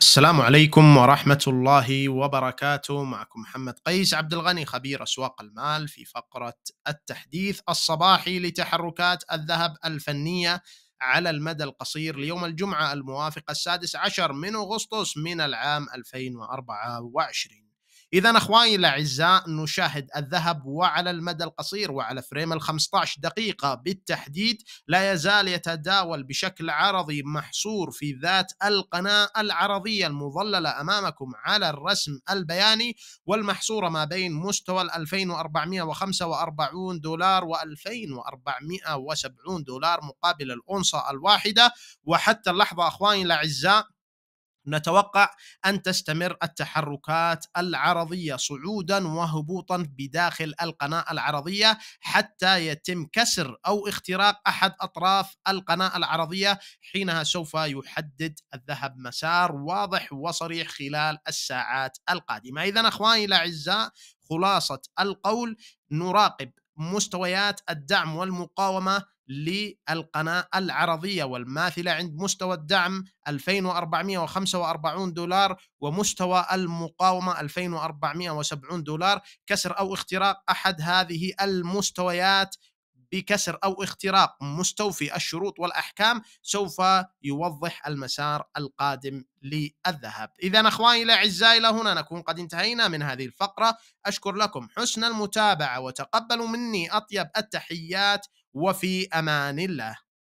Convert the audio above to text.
السلام عليكم ورحمة الله وبركاته معكم محمد قيس عبد الغني خبير أسواق المال في فقرة التحديث الصباحي لتحركات الذهب الفنية على المدى القصير ليوم الجمعة الموافق السادس عشر من أغسطس من العام 2024 اذا اخواني الاعزاء نشاهد الذهب وعلى المدى القصير وعلى فريم ال 15 دقيقه بالتحديد لا يزال يتداول بشكل عرضي محصور في ذات القناه العرضيه المظلله امامكم على الرسم البياني والمحصوره ما بين مستوى ال 2445 دولار و 2470 دولار مقابل الأونصة الواحدة وحتى اللحظة أخواني الأعزاء نتوقع أن تستمر التحركات العرضية صعودا وهبوطا بداخل القناة العرضية حتى يتم كسر أو اختراق أحد أطراف القناة العرضية حينها سوف يحدد الذهب مسار واضح وصريح خلال الساعات القادمة إذا أخواني الأعزاء خلاصة القول نراقب مستويات الدعم والمقاومة للقناة العرضية والماثلة عند مستوى الدعم 2445 دولار ومستوى المقاومة 2470 دولار كسر أو اختراق أحد هذه المستويات بكسر أو اختراق مستوفي الشروط والأحكام سوف يوضح المسار القادم للذهب إذا أخواني الأعزاء إلى هنا نكون قد انتهينا من هذه الفقرة أشكر لكم حسن المتابعة وتقبلوا مني أطيب التحيات وفي امان الله